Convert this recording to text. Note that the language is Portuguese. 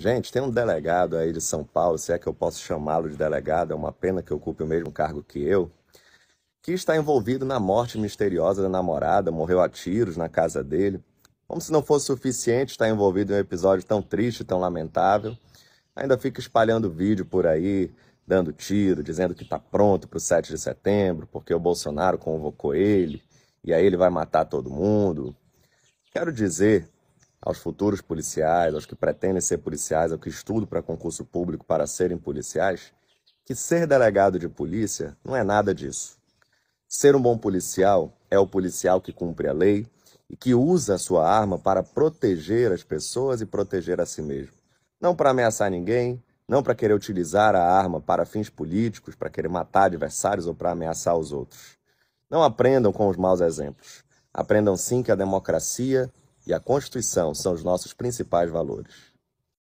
Gente, tem um delegado aí de São Paulo, se é que eu posso chamá-lo de delegado, é uma pena que ocupe o mesmo cargo que eu, que está envolvido na morte misteriosa da namorada, morreu a tiros na casa dele. Como se não fosse suficiente estar envolvido em um episódio tão triste, tão lamentável, ainda fica espalhando vídeo por aí, dando tiro, dizendo que está pronto para o 7 de setembro, porque o Bolsonaro convocou ele, e aí ele vai matar todo mundo. Quero dizer aos futuros policiais, aos que pretendem ser policiais, aos que estudam para concurso público para serem policiais, que ser delegado de polícia não é nada disso. Ser um bom policial é o policial que cumpre a lei e que usa a sua arma para proteger as pessoas e proteger a si mesmo. Não para ameaçar ninguém, não para querer utilizar a arma para fins políticos, para querer matar adversários ou para ameaçar os outros. Não aprendam com os maus exemplos. Aprendam sim que a democracia e a Constituição são os nossos principais valores.